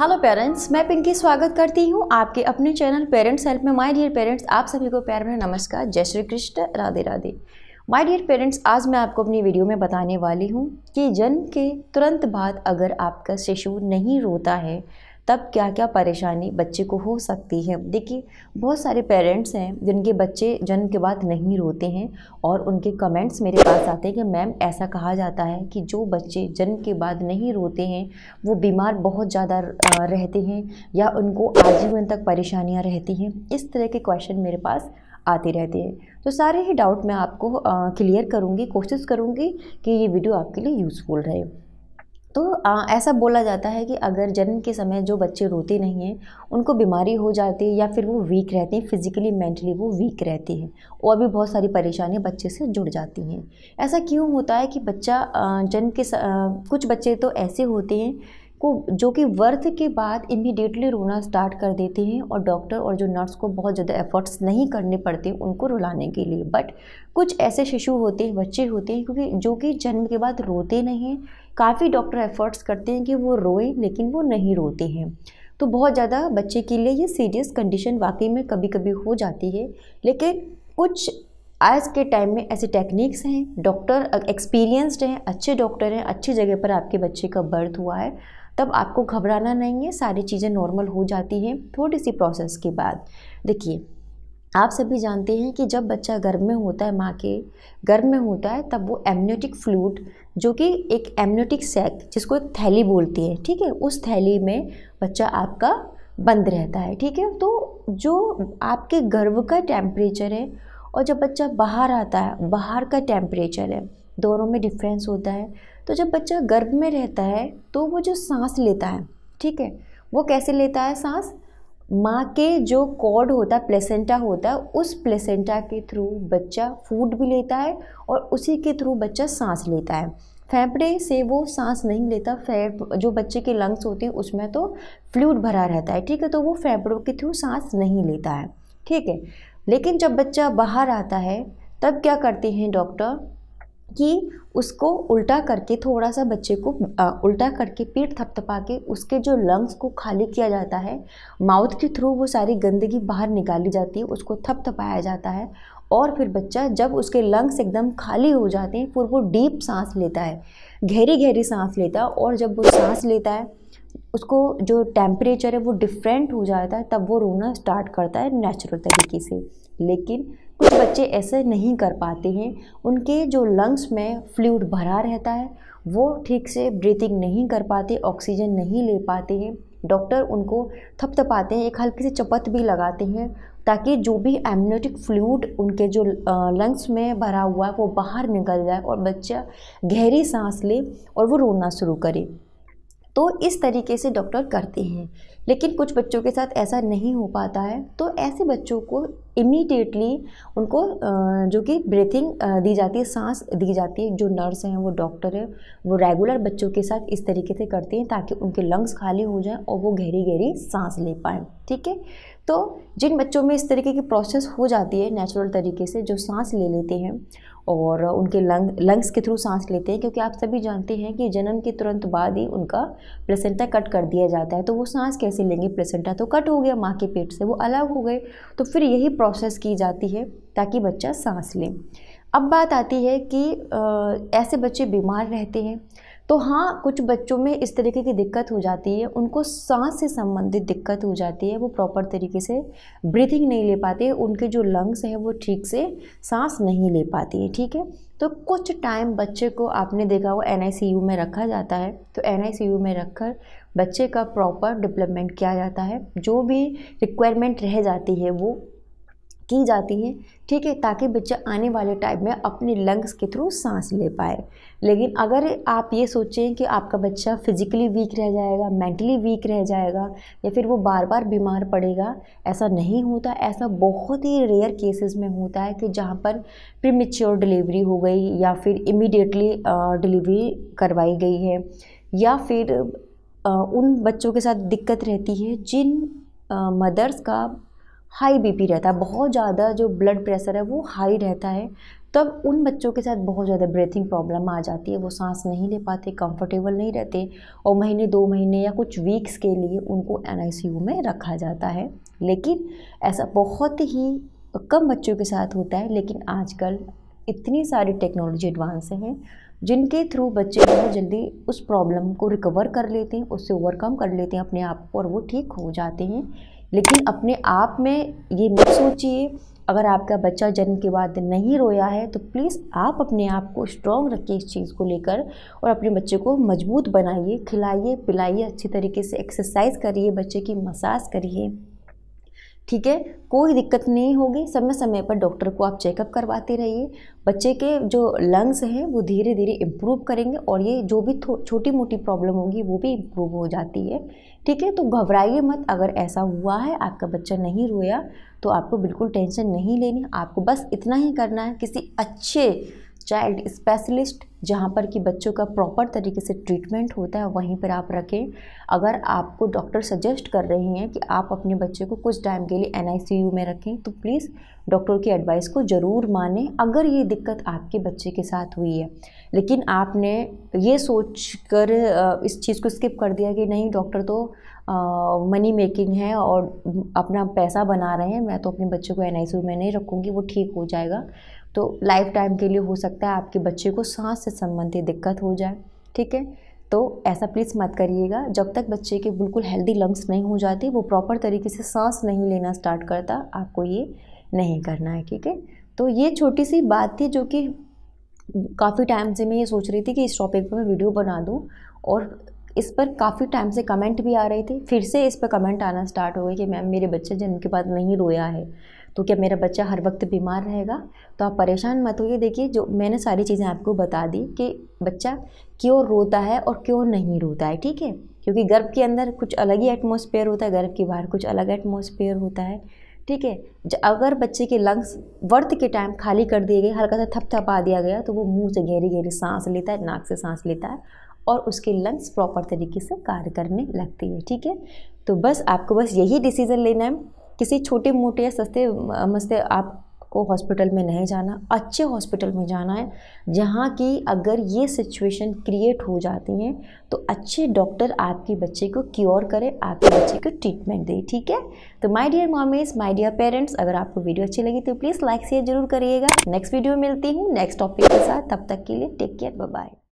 hello parents मैं पिंकी स्वागत करती हूँ आपके अपने चैनल पेरेंट्स हेल्प में माय डियर पेरेंट्स आप सभी को प्यार भरा नमस्कार जय Shri Krishna Radhe Radhe my dear parents आज मैं आपको अपनी वीडियो में बताने वाली हूँ कि जन्म के तुरंत बाद अगर आपका शिशु नहीं रोता है तब क्या क्या परेशानी बच्चे को हो सकती है देखिए बहुत सारे पेरेंट्स हैं जिनके बच्चे जन्म के बाद नहीं रोते हैं और उनके कमेंट्स मेरे पास आते हैं कि मैम ऐसा कहा जाता है कि जो बच्चे जन्म के बाद नहीं रोते हैं वो बीमार बहुत ज़्यादा रहते हैं या उनको आजीवन तक परेशानियाँ रहती हैं इस तरह के क्वेश्चन मेरे पास आते रहते हैं तो सारे ही डाउट मैं आपको क्लियर करूँगी कोशिश करूँगी कि ये वीडियो आपके लिए यूज़फुल रहे तो आ, ऐसा बोला जाता है कि अगर जन्म के समय जो बच्चे रोते नहीं हैं उनको बीमारी हो जाती है या फिर वो वीक रहते हैं फिज़िकली मेंटली वो वीक रहते हैं और भी बहुत सारी परेशानियाँ बच्चे से जुड़ जाती हैं ऐसा क्यों होता है कि बच्चा जन्म के आ, कुछ बच्चे तो ऐसे होते हैं को जो कि वर्थ के बाद इमीडिएटली रोना स्टार्ट कर देते हैं और डॉक्टर और जो नर्स को बहुत ज़्यादा एफर्ट्स नहीं करने पड़ते उनको रुलाने के लिए बट कुछ ऐसे शिशु होते हैं बच्चे होते हैं क्योंकि जो कि जन्म के बाद रोते नहीं काफ़ी डॉक्टर एफर्ट्स करते हैं कि वो रोएं लेकिन वो नहीं रोते हैं तो बहुत ज़्यादा बच्चे के लिए ये सीरियस कंडीशन वाकई में कभी कभी हो जाती है लेकिन कुछ आज के टाइम में ऐसे टेक्निक्स हैं डॉक्टर एक्सपीरियंस्ड हैं अच्छे डॉक्टर हैं अच्छी जगह पर आपके बच्चे का बर्थ हुआ है तब आपको घबराना नहीं है सारी चीज़ें नॉर्मल हो जाती हैं थोड़ी सी प्रोसेस के बाद देखिए आप सभी जानते हैं कि जब बच्चा गर्भ में होता है माँ के गर्भ में होता है तब वो एम्योटिक फ्लूड जो कि एक एम्योटिक सैक जिसको एक थैली बोलती है ठीक है उस थैली में बच्चा आपका बंद रहता है ठीक है तो जो आपके गर्भ का टेम्परेचर है और जब बच्चा बाहर आता है बाहर का टेम्परेचर है दोनों में डिफ्रेंस होता है तो जब बच्चा गर्भ में रहता है तो वो जो सांस लेता है ठीक है वो कैसे लेता है सांस माँ के जो कॉर्ड होता है प्लेसेंटा होता है उस प्लेसेंटा के थ्रू बच्चा फूड भी लेता है और उसी के थ्रू बच्चा सांस लेता है फेफड़े से वो सांस नहीं लेता फेफ जो बच्चे के लंग्स होते हैं उसमें तो फ्लूड भरा रहता है ठीक है तो वो फेफड़ों के थ्रू सांस नहीं लेता है ठीक है लेकिन जब बच्चा बाहर आता है तब क्या करते हैं डॉक्टर कि उसको उल्टा करके थोड़ा सा बच्चे को आ, उल्टा करके पेट थपथपा के उसके जो लंग्स को खाली किया जाता है माउथ के थ्रू वो सारी गंदगी बाहर निकाली जाती है उसको थपथपाया जाता है और फिर बच्चा जब उसके लंग्स एकदम खाली हो जाते हैं फिर वो डीप सांस लेता है गहरी गहरी सांस लेता है और जब वो सांस लेता है उसको जो टेम्परेचर है वो डिफरेंट हो जाता है तब वो रोना स्टार्ट करता है नेचुरल तरीके से लेकिन बच्चे ऐसे नहीं कर पाते हैं उनके जो लंग्स में फ्लूड भरा रहता है वो ठीक से ब्रीथिंग नहीं कर पाते ऑक्सीजन नहीं ले पाते हैं डॉक्टर उनको थपथपाते हैं एक हल्की सी चपत भी लगाते हैं ताकि जो भी एमनोटिक फ्लूड उनके जो लंग्स में भरा हुआ है वो बाहर निकल जाए और बच्चा गहरी सांस ले और वो रोना शुरू करे तो इस तरीके से डॉक्टर करते हैं लेकिन कुछ बच्चों के साथ ऐसा नहीं हो पाता है तो ऐसे बच्चों को इमीडिएटली उनको जो कि ब्रीथिंग दी जाती है सांस दी जाती है जो नर्स हैं वो डॉक्टर हैं वो रेगुलर बच्चों के साथ इस तरीके से करते हैं ताकि उनके लंग्स खाली हो जाएं और वो गहरी गहरी सांस ले पाएँ ठीक है तो जिन बच्चों में इस तरीके की प्रोसेस हो जाती है नेचुरल तरीके से जो सांस ले लेते हैं और उनके लंग लंग्स के थ्रू सांस लेते हैं क्योंकि आप सभी जानते हैं कि जन्म के तुरंत बाद ही उनका प्लेसेंटा कट कर दिया जाता है तो वो सांस कैसे लेंगे प्लेसेंटा तो कट हो गया माँ के पेट से वो अलग हो गए तो फिर यही प्रोसेस की जाती है ताकि बच्चा सांस ले अब बात आती है कि आ, ऐसे बच्चे बीमार रहते हैं तो हाँ कुछ बच्चों में इस तरीके की दिक्कत हो जाती है उनको सांस से संबंधित दिक्कत हो जाती है वो प्रॉपर तरीके से ब्रीथिंग नहीं ले पाते उनके जो लंग्स हैं वो ठीक से सांस नहीं ले पाती है ठीक है तो कुछ टाइम बच्चे को आपने देखा वो एन में रखा जाता है तो एन में रखकर बच्चे का प्रॉपर डेवलपमेंट किया जाता है जो भी रिक्वायरमेंट रह जाती है वो की जाती है ठीक है ताकि बच्चा आने वाले टाइम में अपने लंग्स के थ्रू सांस ले पाए लेकिन अगर आप ये सोचें कि आपका बच्चा फिजिकली वीक रह जाएगा मेंटली वीक रह जाएगा या फिर वो बार बार बीमार पड़ेगा ऐसा नहीं होता ऐसा बहुत ही रेयर केसेस में होता है कि जहाँ पर प्रीमेच्योर डिलीवरी हो गई या फिर इमिडिएटली डिलीवरी करवाई गई है या फिर उन बच्चों के साथ दिक्कत रहती है जिन मदर्स का हाई बीपी रहता है बहुत ज़्यादा जो ब्लड प्रेशर है वो हाई रहता है तब उन बच्चों के साथ बहुत ज़्यादा ब्रीथिंग प्रॉब्लम आ जाती है वो सांस नहीं ले पाते कंफर्टेबल नहीं रहते और महीने दो महीने या कुछ वीक्स के लिए उनको एन में रखा जाता है लेकिन ऐसा बहुत ही कम बच्चों के साथ होता है लेकिन आजकल इतनी सारी टेक्नोलॉजी एडवांस हैं जिनके थ्रू बच्चे बहुत जल्दी उस प्रॉब्लम को रिकवर कर लेते हैं उससे ओवरकम कर लेते हैं अपने आप को और वो ठीक हो जाते हैं लेकिन अपने आप में ये मत सोचिए अगर आपका बच्चा जन्म के बाद नहीं रोया है तो प्लीज़ आप अपने आप को स्ट्रॉन्ग रखिए इस चीज़ को लेकर और अपने बच्चे को मजबूत बनाइए खिलाइए पिलाइए अच्छी तरीके से एक्सरसाइज करिए बच्चे की मसाज करिए ठीक है कोई दिक्कत नहीं होगी समय समय पर डॉक्टर को आप चेकअप करवाते रहिए बच्चे के जो लंग्स हैं वो धीरे धीरे इम्प्रूव करेंगे और ये जो भी छोटी मोटी प्रॉब्लम होगी वो भी इम्प्रूव हो जाती है ठीक है तो घबराइए मत अगर ऐसा हुआ है आपका बच्चा नहीं रोया तो आपको बिल्कुल टेंशन नहीं लेनी आपको बस इतना ही करना है किसी अच्छे चाइल्ड स्पेशलिस्ट जहाँ पर कि बच्चों का प्रॉपर तरीके से ट्रीटमेंट होता है वहीं पर आप रखें अगर आपको डॉक्टर सजेस्ट कर रही हैं कि आप अपने बच्चे को कुछ टाइम के लिए एन में रखें तो प्लीज़ डॉक्टर की एडवाइस को ज़रूर माने अगर ये दिक्कत आपके बच्चे के साथ हुई है लेकिन आपने ये सोच कर इस चीज़ को स्किप कर दिया कि नहीं डॉक्टर तो मनी मेकिंग है और अपना पैसा बना रहे हैं मैं तो अपने बच्चे को एन में नहीं रखूँगी वो ठीक हो जाएगा तो लाइफ टाइम के लिए हो सकता है आपके बच्चे को सांस से संबंधित दिक्कत हो जाए ठीक है तो ऐसा प्लीज़ मत करिएगा जब तक बच्चे के बिल्कुल हेल्दी लंग्स नहीं हो जाते वो प्रॉपर तरीके से सांस नहीं लेना स्टार्ट करता आपको ये नहीं करना है ठीक है तो ये छोटी सी बात थी जो कि काफ़ी टाइम से मैं ये सोच रही थी कि इस टॉपिक पर मैं वीडियो बना दूँ और इस पर काफ़ी टाइम से कमेंट भी आ रहे थे फिर से इस पर कमेंट आना स्टार्ट हो गए कि मैम मेरे बच्चे जिनके पास नहीं रोया है तो क्या मेरा बच्चा हर वक्त बीमार रहेगा तो आप परेशान मत होइए देखिए जो मैंने सारी चीज़ें आपको बता दी कि बच्चा क्यों रोता है और क्यों नहीं रोता है ठीक है क्योंकि गर्भ के अंदर कुछ अलग ही एटमोसफेयर होता है गर्भ के बाहर कुछ अलग एटमोसफेयर होता है ठीक है अगर बच्चे के लंग्स वर्त के टाइम खाली कर दिए गए हल्का सा थपथपा दिया गया तो वो मुंह से गहरी गहरी सांस लेता है नाक से सांस लेता है और उसके लंग्स प्रॉपर तरीके से कार्य करने लगती है ठीक है तो बस आपको बस यही डिसीज़न लेना है किसी छोटे मोटे या सस्ते मस्ते आप को हॉस्पिटल में नहीं जाना अच्छे हॉस्पिटल में जाना है जहाँ की अगर ये सिचुएशन क्रिएट हो जाती हैं तो अच्छे डॉक्टर आपके बच्चे को क्योर करें आपके बच्चे को ट्रीटमेंट दें ठीक है तो my dear mommies my dear parents अगर आपको वीडियो अच्छी लगी तो प्लीज़ लाइक शेयर जरूर करिएगा नेक्स्ट वीडियो मिलती हूँ नेक्स्ट टॉपिक के साथ तब तक के लिए टेक केयर बाय